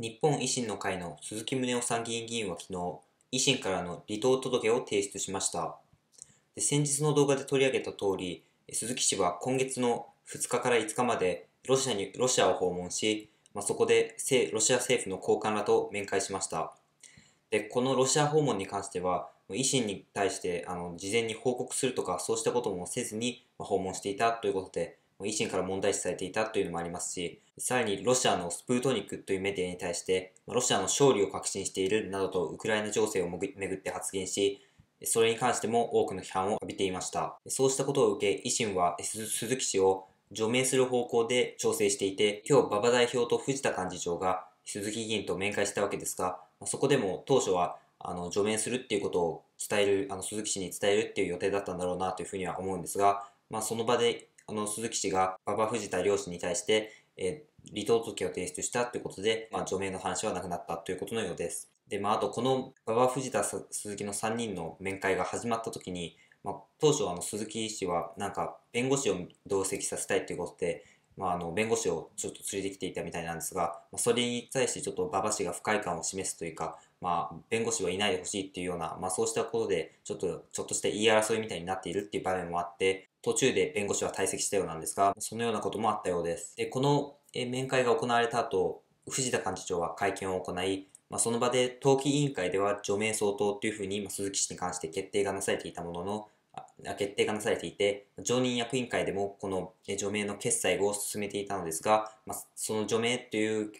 日本維新の会の鈴木宗男参議院議員は昨日、維新からの離党届を提出しました。で先日の動画で取り上げた通り、鈴木氏は今月の2日から5日までロシアにロシアを訪問し、まあ、そこでロシア政府の高官らと面会しました。でこのロシア訪問に関しては、維新に対してあの事前に報告するとか、そうしたこともせずに、訪問していたということで、維新から問題視されていたというのもありますし、さらにロシアのスプートニクというメディアに対して、ロシアの勝利を確信しているなどとウクライナ情勢をめぐって発言し、それに関しても多くの批判を浴びていました。そうしたことを受け、維新は鈴木氏を除名する方向で調整していて、今日馬場代表と藤田幹事長が鈴木議員と面会したわけですが、そこでも当初はあの除名するっていうことを伝える、あの鈴木氏に伝えるっていう予定だったんだろうなというふうには思うんですが、まあ、その場でこの、鈴木氏が馬場藤田両氏に対して、えー、離党届を提出したということで、まあ、除名の話はなくなったということのようです。で、まあ、あとこの馬場藤田鈴木の3人の面会が始まった時に、まあ、当初あの鈴木氏はなんか弁護士を同席させたいということで、まあ、あの弁護士をちょっと連れてきていたみたいなんですが、まあ、それに対してちょっと馬場氏が不快感を示すというか、まあ、弁護士はいないでほしいっていうような、まあ、そうしたことでちょっとちょっとした言い争いみたいになっているっていう場面もあって途中で弁護士は退席したようなんですがそのようなこともあったようですでこの面会が行われた後藤田幹事長は会見を行いまあ、その場で党紀委員会では除名相当というふうに、まあ、鈴木氏に関して決定がなされていたものの、決定がなされていて、常任役員会でもこの除名の決裁を進めていたのですが、まあ、その除名という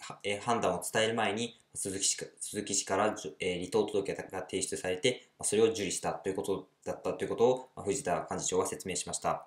判断を伝える前に、鈴木氏鈴木氏から離党届が提出されて、それを受理したということだったということを藤田幹事長は説明しました。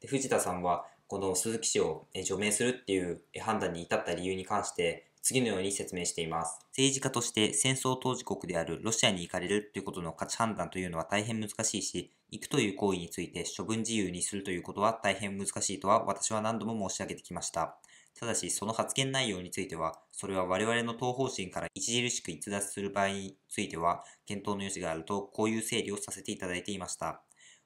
で藤田さんは、この鈴木氏を除名するっていう判断に至った理由に関して、次のように説明しています。政治家として戦争当事国であるロシアに行かれるということの価値判断というのは大変難しいし、行くという行為について処分自由にするということは大変難しいとは私は何度も申し上げてきました。ただし、その発言内容については、それは我々の党方針から著しく逸脱する場合については、検討の余地があると、こういう整理をさせていただいていました。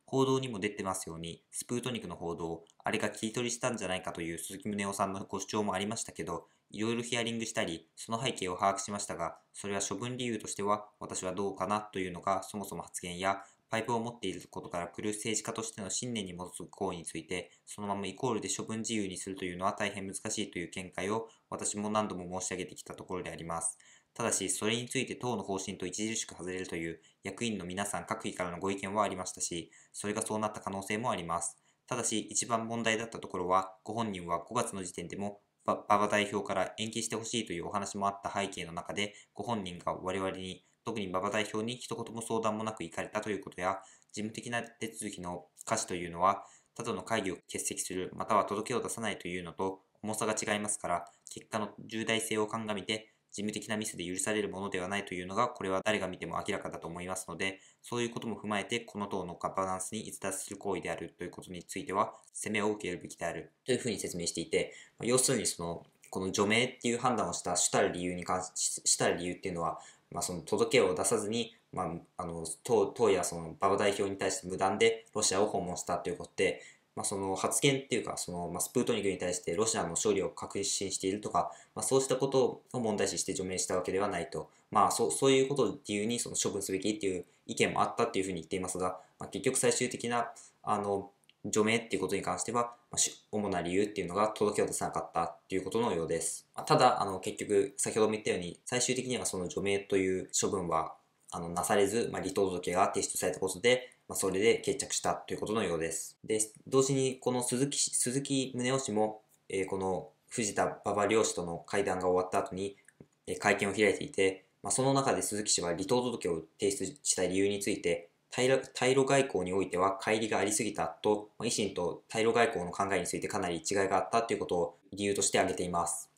報道にも出てますように、スプートニクの報道、あれが切り取りしたんじゃないかという鈴木宗男さんのご主張もありましたけど、いろいろヒアリングしたり、その背景を把握しましたが、それは処分理由としては私はどうかなというのがそもそも発言や、パイプを持っていることから来る政治家としての信念に基づく行為について、そのままイコールで処分自由にするというのは大変難しいという見解を私も何度も申し上げてきたところであります。ただし、それについて党の方針と著しく外れるという役員の皆さん各位からのご意見はありましたし、それがそうなった可能性もあります。ただし、一番問題だったところは、ご本人は5月の時点でも馬場代表から延期してほしいというお話もあった背景の中で、ご本人が我々に、特に馬場代表に一言も相談もなく行かれたということや、事務的な手続きの価値というのは、他との会議を欠席する、または届けを出さないというのと重さが違いますから、結果の重大性を鑑みて、事務的なミスで許されるものではないというのが、これは誰が見ても明らかだと思いますので、そういうことも踏まえて、この党のガバナンスに逸脱する行為であるということについては、責めを受けるべきであるというふうに説明していて、要するにその、この除名っていう判断をした主たる理由に関し、主たる理由っていうのは、まあ、その届けを出さずに、まあ、あの党党やその馬場代表に対して無断でロシアを訪問したということで、まあ、その発言っていうか、そのまあ、スプートニクに対してロシアの勝利を確信しているとか、まあ、そうしたことを問題視して除名したわけではないと、まあ、そそういうことを理由にその処分すべきっていう意見もあったっていうふうに言っていますが、まあ、結局最終的なあの除名っていうことに関しては、まあ、主な理由っていうのが届けを出さなかったっていうことのようです。まあ、ただ、あの結局、先ほども言ったように、最終的にはその除名という処分はあのなされず、まあ、離党届が提出されたことで、まあ、それで決着したということのようです。で、同時にこの鈴木、鈴木宗男氏も、えー、この藤田馬場漁師との会談が終わった後に、えー、会見を開いていて、まあ、その中で鈴木氏は離党届を提出した理由について、対ロ外交においては乖離がありすぎたと、まあ、維新と対ロ外交の考えについてかなり違いがあったということを理由として挙げています。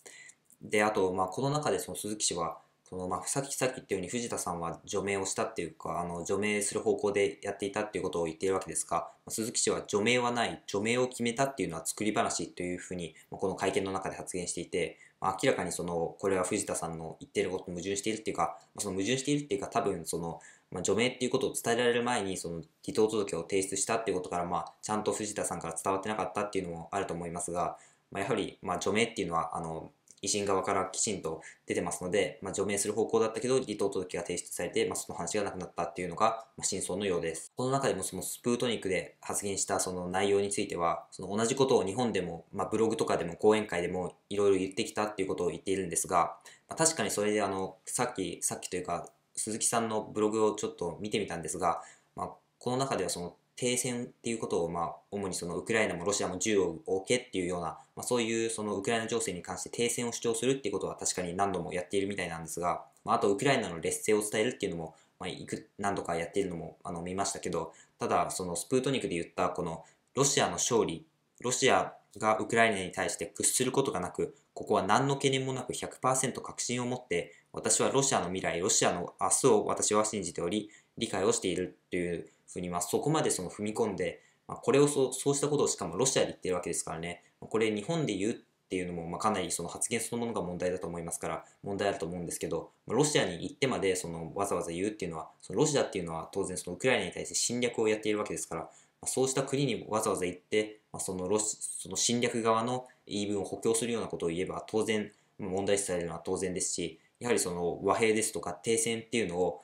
で、あと、まあ、この中でその鈴木氏は、そのまあ、さっきさっき言ったように藤田さんは除名をしたっていうかあの除名する方向でやっていたっていうことを言っているわけですが、ま鈴木氏は除名はない除名を決めたっていうのは作り話というふうに、まこの会見の中で発言していて、ま明らかにそのこれは藤田さんの言ってることと矛盾しているっていうか、まその矛盾しているっていうか多分その、ま除名っていうことを伝えられる前にその離党届を提出したっていうことから、まあ、ちゃんと藤田さんから伝わってなかったっていうのもあると思いますが、まあ、やはり、ま除名っていうのはあの維新側からきちんと出てますので、まあ、除名する方向だったけど、離党届が提出されて、まあ、その話がなくなったっていうのが、まあ、真相のようです。この中でもそのスプートニクで発言したその内容については、その同じことを日本でも、まあ、ブログとかでも講演会でもいろいろ言ってきたっていうことを言っているんですが、まあ、確かにそれであの、さっき、さっきというか、鈴木さんのブログをちょっと見てみたんですが、まあ、この中ではその停戦っていうことを、まあ、主にそのウクライナもロシアも銃を置けっていうような、まあ、そういうそのウクライナ情勢に関して停戦を主張するっていうことは確かに何度もやっているみたいなんですが、まあ、あとウクライナの劣勢を伝えるっていうのも、まあ、いく何度かやっているのもあの見ましたけどただそのスプートニクで言ったこのロシアの勝利ロシアがウクライナに対して屈することがなくここは何の懸念もなく100%確信を持って私はロシアの未来ロシアの明日を私は信じており理解をしているというふうに、まあ、そこまでその踏み込んで、まあ、これをそそうしたことをしかもロシアで言ってるわけですからね、これ日本で言うっていうのも、まあ、かなりその発言そのものが問題だと思いますから問題だと思うんですけどロシアに行ってまでそのわざわざ言うっていうのはそのロシアっていうのは当然そのウクライナに対して侵略をやっているわけですから、まあ、そうした国にわざわざ行って、まあ、そのロシその侵略側の言い分を補強するようなことを言えば当然問題視されるのは当然ですしやはりその和平ですとか停戦っていうのを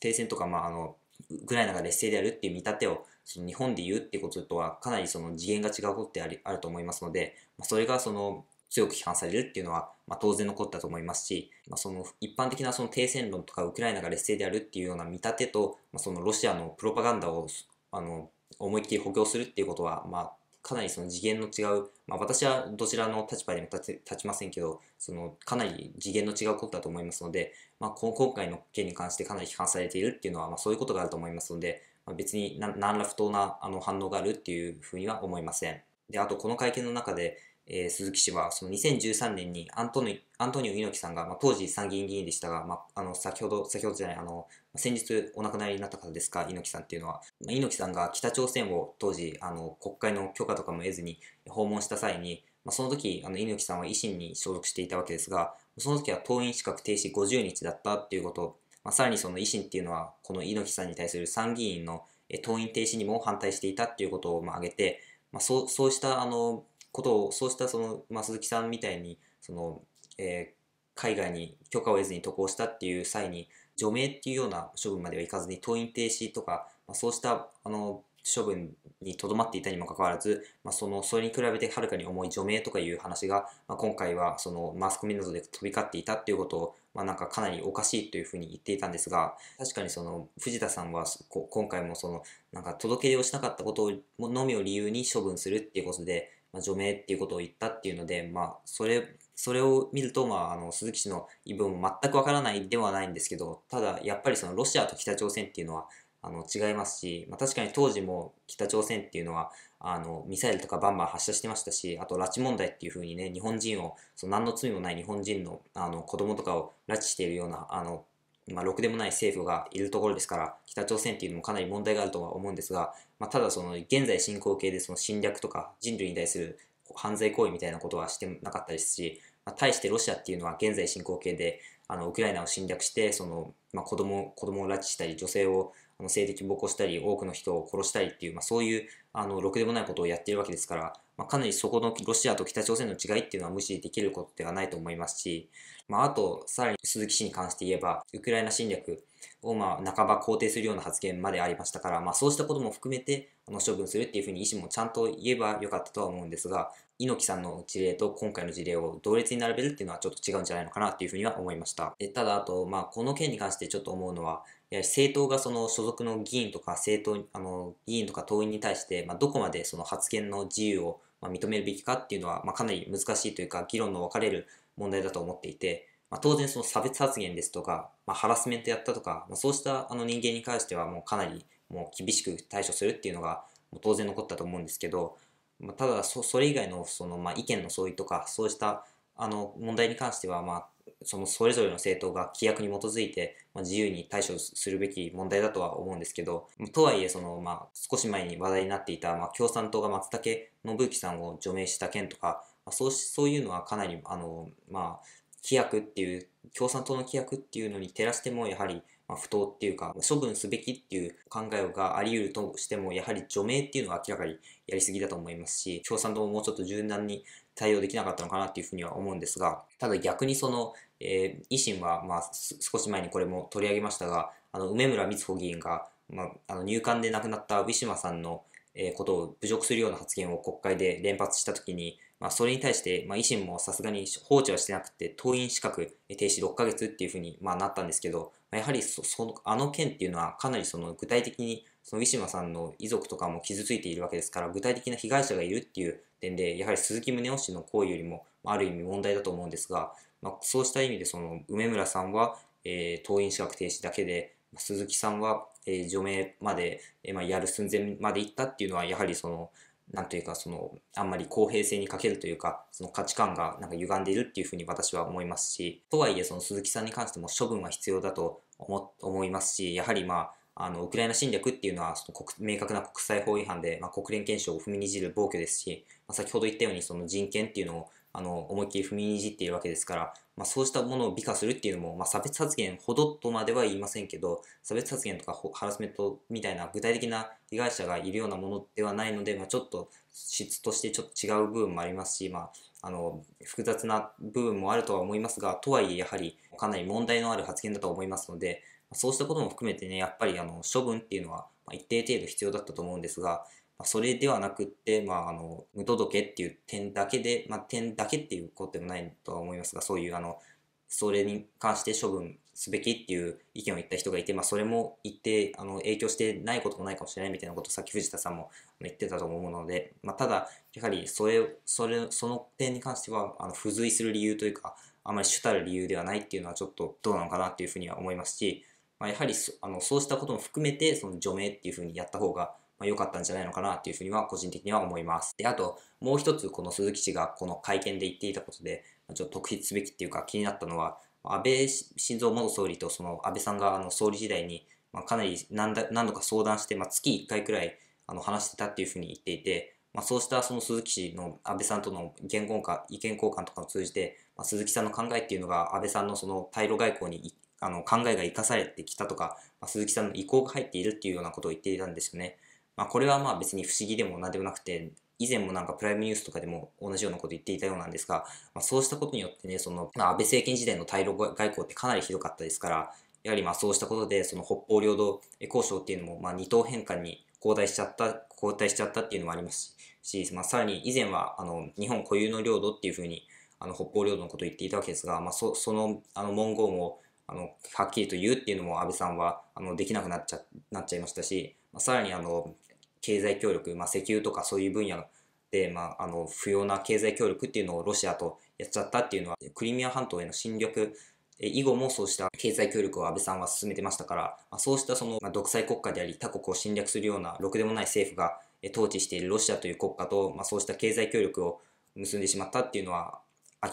停戦とかまああのウクライナが劣勢であるっていう見立てをその日本で言うってこととはかなりその次元が違うことってありあると思いますので、まあ、それがその強く批判されるっていうのは、まあ、当然残ったと思いますし、まあ、その一般的なその停戦論とかウクライナが劣勢であるっていうような見立てと、まあ、そのロシアのプロパガンダをあの思いっきり補強するっていうことは、まあ、かなりその次元の違う、まあ、私はどちらの立場にも立ちませんけど、そのかなり次元の違うことだと思いますので、まあ、今回の件に関してかなり批判されているっていうのは、まあ、そういうことがあると思いますので、まあ、別に何ら不当なあの反応があるっていうふうには思いません。で、あとこの会見の中で、えー、鈴木氏は、その2013年にアントニアントニオ猪木さんが、まあ、当時参議院議員でしたが、まあ、あの、先ほど、先ほどじゃない、あの、先日お亡くなりになった方ですか、猪木さんっていうのは、まあ、猪木さんが北朝鮮を当時、あの、国会の許可とかも得ずに訪問した際に、まあ、その時、あの、猪木さんは維新に所属していたわけですが、その時は党員資格停止50日だったっていうことまあ、さらにその維新っていうのは、この猪木さんに対する参議院の党員停止にも反対していたっていうことを、まあ、挙げて、まあ、そう、そうした、あの、ことをそうしたその、まあ、鈴木さんみたいにその、えー、海外に許可を得ずに渡航したっていう際に除名っていうような処分まではいかずに登院停止とか、まあ、そうしたあの処分にとどまっていたにもかかわらず、まあ、そのそれに比べてはるかに重い除名とかいう話が、まあ、今回はそのマスコミなどで飛び交っていたっていうことを、まあ、なんかかなりおかしいというふうに言っていたんですが確かにその藤田さんは今回もそのなんか届け出をしなかったことのみを理由に処分するっていうことでまあ、除名っていうことを言ったっていうので、まあ、それ、それを見ると、まあ、あの、鈴木氏の言い分も全くわからないではないんですけど、ただ、やっぱりそのロシアと北朝鮮っていうのは、あの、違いますし、まあ、確かに当時も北朝鮮っていうのは、あの、ミサイルとかバンバン発射してましたし、あと、拉致問題っていうふうにね、日本人を、その何の罪もない日本人の、あの、子供とかを拉致しているような、あの、まあ、ろくでもない政府がいるところですから、北朝鮮っていうのもかなり問題があるとは思うんですが、まあ、ただその現在進行形でその侵略とか人類に対する犯罪行為みたいなことはしてなかったですし、まあ、対してロシアっていうのは現在進行形であのウクライナを侵略してその、まあ、子供子供を拉致したり女性をあの性的暴行したり多くの人を殺したりっていう、まあ、そういうあのろくでもないことをやっているわけですから、まあ、かなりそこのロシアと北朝鮮の違いっていうのは無視できることではないと思いますし、まあ、あと、さらに鈴木氏に関して言えば、ウクライナ侵略をまあ半ば肯定するような発言までありましたから、まあ、そうしたことも含めてあの処分するっていうふうに医師もちゃんと言えばよかったとは思うんですが、猪木さんの事例と今回の事例を同列に並べるっていうのはちょっと違うんじゃないのかなっていうふうには思いました。でただ、あと、まあ、この件に関してちょっと思うのは、やはり政党がその所属の議員とか政党あの議員とか党員に対して、まあ、どこまでその発言の自由を認めるべきかっていうのは、まあ、かなり難しいというか議論の分かれる問題だと思っていて、まあ、当然その差別発言ですとか、まあ、ハラスメントやったとか、まあ、そうしたあの人間に関してはもうかなりもう厳しく対処するっていうのがもう当然残ったと思うんですけど、まただそれ以外のその、ま意見の相違とかそうしたあの問題に関しては、まあ、そのそれぞれの政党が規約に基づいて、ま自由に対処するべき問題だとは思うんですけどとはいえその、まあ、少し前に話題になっていた、まあ、共産党が松竹信之さんを除名した件とか、そうそういうのはかなり、あの、まあ、規約っていう、共産党の規約っていうのに照らしても、やはり、まあ、不当っていうか、処分すべきっていう考えがあり得るとしても、やはり除名っていうのは明らかにやりすぎだと思いますし、共産党ももうちょっと柔軟に対応できなかったのかなっていうふうには思うんですが、ただ逆にその、えー、維新は、まあ、少し前にこれも取り上げましたが、あの、梅村光穂議員が、まあ、あの入管で亡くなったウィシュマさんの、えことを侮辱するような発言を国会で連発したときに、まあ、それに対して、まあ、維新もさすがに放置はしてなくて、党員資格停止6ヶ月っていうふうに、まあ、なったんですけど、まあ、やはりそのあの件っていうのはかなりその具体的にそのウィシュマさんの遺族とかも傷ついているわけですから、具体的な被害者がいるっていう点で、やはり鈴木宗男氏の行為よりも、ある意味問題だと思うんですが、まあ、そうした意味で、その梅村さんは、えー、党員資格停止だけで、鈴木さんは、えー、除名まで、えーまあ、やる寸前まで行ったっていうのは、やはりその、なんというかそのあんまり公平性に欠けるというかその価値観がなんか歪んでいるっていうふうに私は思いますしとはいえその鈴木さんに関しても処分は必要だと思思いますしやはりまああのウクライナ侵略っていうのはその明確な国際法違反で、まあ、国連憲章を踏みにじる暴挙ですし、まあ、先ほど言ったようにその人権っていうのをあの思いっきり踏みにじっているわけですからまあ、そうしたものを美化するっていうのも、まあ、差別発言ほどとまでは言いませんけど差別発言とかハラスメントみたいな具体的な被害者がいるようなものではないので、まあ、ちょっと質としてちょっと違う部分もありますし、まあ、あの複雑な部分もあるとは思いますがとはいえやはりかなり問題のある発言だと思いますのでそうしたことも含めてね、やっぱりあの処分っていうのは一定程度必要だったと思うんですが、それではなくって、まあ、あの、無届けっていう点だけで、まあ、点だけっていうことでもないとは思いますが、そういう、あの、それに関して処分すべきっていう意見を言った人がいて、まあ、それも一定、あの、影響してないこともないかもしれないみたいなことをさっき藤田さんも言ってたと思うので、まあ、ただ、やはり、それ、それ、その点に関しては、あの、付随する理由というか、あまり主たる理由ではないっていうのはちょっとどうなのかなっていうふうには思いますし、まあ、やはりあのそうしたことも含めて、その除名っていうふうにやった方が良かったんじゃないのかなっていうふうには個人的には思います。で、あともう一つこの鈴木氏がこの会見で言っていたことで、ちょっと特筆すべきっていうか気になったのは、安倍晋三元総理とその安倍さんがあの総理時代に、まあ、かなり何だ何度か相談して、まあ、月1回くらいあの話してたっていうふうに言っていて、まあ、そうしたその鈴木氏の安倍さんとの言語か意見交換とかを通じて、まあ、鈴木さんの考えっていうのが安倍さんのその対ロ外交にあの考えが生かされてきたとか、まあ、鈴木さんの意向が入っているっていうようなことを言っていたんですよね。まあ、これはまあ別に不思議でも何でもなくて、以前もなんかプライムニュースとかでも同じようなこと言っていたようなんですが、まあ、そうしたことによってね、その、まあ、安倍政権時代の対ロ外交ってかなりひどかったですから、やはりまあそうしたことで、その北方領土交渉っていうのも、まあ二等変換に後退しちゃった、交代しちゃったっていうのもありますし、まあさらに以前は、あの、日本固有の領土っていうふうに、あの、北方領土のことを言っていたわけですが、まあそ、その、あの文言を、あの、はっきりと言うっていうのも安倍さんは、あの、できなくなっちゃ、なっちゃいましたし、まあ、さらにあの、経済協力、まあ、石油とかそういう分野で、まあ、あの、不要な経済協力っていうのをロシアとやっちゃったっていうのは、クリミア半島への侵略以後もそうした経済協力を安倍さんは進めてましたから、まあ、そうしたその、まあ、独裁国家であり他国を侵略するようなろくでもない政府が統治しているロシアという国家と、まあ、そうした経済協力を結んでしまったっていうのは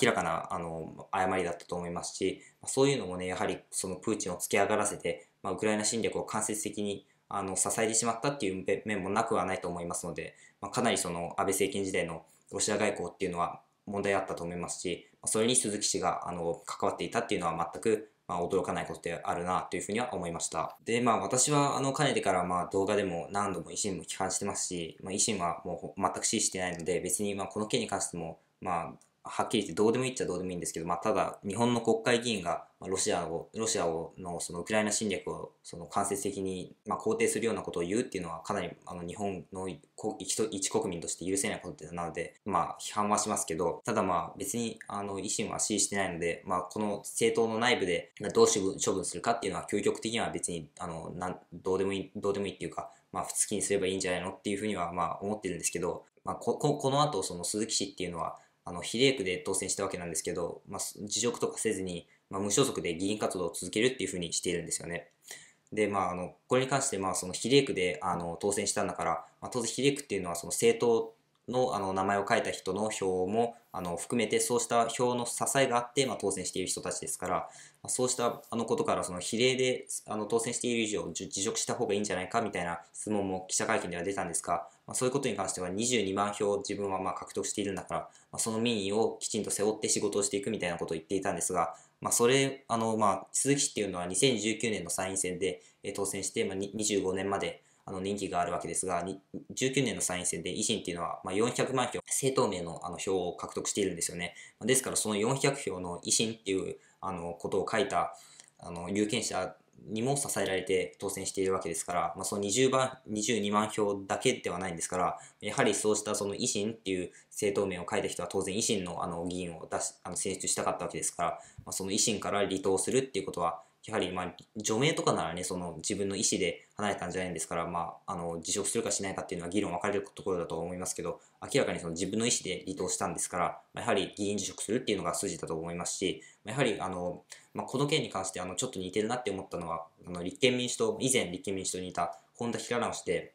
明らかなあの誤りだったと思いますし、そういうのもね、やはりそのプーチンを突き上がらせて、まあ、ウクライナ侵略を間接的にあの支えてしまったっていう面もなくはないと思いますので、まあ、かなりその安倍政権時代のロシア外交っていうのは問題あったと思いますし、それに鈴木氏があの関わっていたっていうのは全くまあ、驚かないことであるなというふうには思いました。で、まあ私はあのかねてからまあ動画でも何度も維新も批判してますし、まあ、維新はもう全く支持してないので別にまこの件に関してもまあはっきり言ってどうでもいいっちゃどうでもいいんですけど、まあ、ただ日本の国会議員がロシアをロシアをのそのウクライナ侵略をその間接的にまあ肯定するようなことを言うっていうのはかなりあの日本の一国民として許せないことなので、まあ、批判はしますけどただまあ別にあの維新は支持してないので、まあ、この政党の内部でどう処分するかっていうのは究極的には別にあのなんどうでもいいどうでもいいっていうか。まあ、普通にすればいいんじゃないのっていうふうにはまあ思ってるんですけど、まあ、ここの後その鈴木氏っていうのはあの比例区で当選したわけなんですけど、まあ、辞職とかせずに、まあ、無所属で議員活動を続けるっていうふうにしているんですよね。で、まあ、あのこれに関して、まあ、その比例区であの当選したんだから、まあ、当然比例区っていうのはその政党のあの名前を書いた人の票もあの含めてそうした票の支えがあって、まあ、当選している人たちですから、まあ、そうしたあのことからその比例であの当選している以上辞職した方がいいんじゃないかみたいな質問も記者会見では出たんですが、まあ、そういうことに関しては22万票自分はまあ獲得しているんだから、まあ、その民意をきちんと背負って仕事をしていくみたいなことを言っていたんですが、まあ、それあのまあ鈴木氏っていうのは2019年の参院選で当選して、まあ、25年まであの、人気があるわけですが、19年の参院選で維新っていうのは、まあ、400万票、政党名のあの票を獲得しているんですよね。ですから、その400票の維新っていう、あの、ことを書いた、あの、有権者にも支えられて当選しているわけですから、まあ、その20番22万票だけではないんですから、やはりそうしたその維新っていう政党名を書いた人は当然維新のあの議員を出しあの選出したかったわけですから、まあ、その維新から離党するっていうことは、やはり、まあ、除名とかならね、その自分の意思で離れたんじゃないんですから、まあ、あの、辞職するかしないかっていうのは議論分かれるところだと思いますけど、明らかにその自分の意思で離党したんですから、まあ、やはり議員辞職するっていうのが筋だと思いますし、まあ、やはり、あの、まあ、この件に関して、あの、ちょっと似てるなって思ったのは、あの、立憲民主党、以前立憲民主党にいた本田平直して、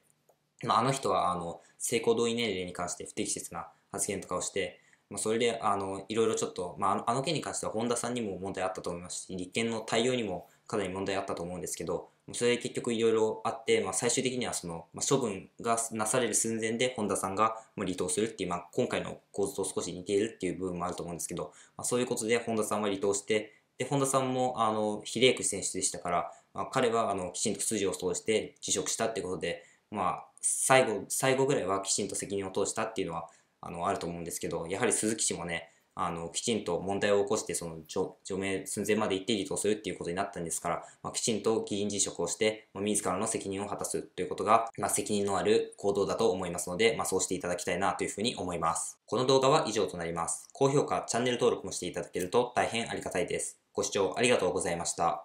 まあ、あの人は、あの、性行動意年齢に関して不適切な発言とかをして、まあ、それであのいろいろちょっと、まあ、あの件に関しては本田さんにも問題あったと思いますし立憲の対応にもかなり問題あったと思うんですけどそれで結局いろいろあって、まあ、最終的にはその、まあ、処分がなされる寸前で本田さんが離党するっていう、まあ、今回の構図と少し似ているっていう部分もあると思うんですけど、まあ、そういうことで本田さんは離党してで本田さんもあの比例区選手でしたから、まあ、彼はあのきちんと筋を通して辞職したってことで、まあ、最後最後ぐらいはきちんと責任を通したっていうのはあのあると思うんですけど、やはり鈴木氏もね、あのきちんと問題を起こしてその除名寸前まで行って離党するっていうことになったんですから、まあ、きちんと議員辞職をして、まあ、自らの責任を果たすということが、まあ、責任のある行動だと思いますので、まあ、そうしていただきたいなというふうに思います。この動画は以上となります。高評価、チャンネル登録もしていただけると大変ありがたいです。ご視聴ありがとうございました。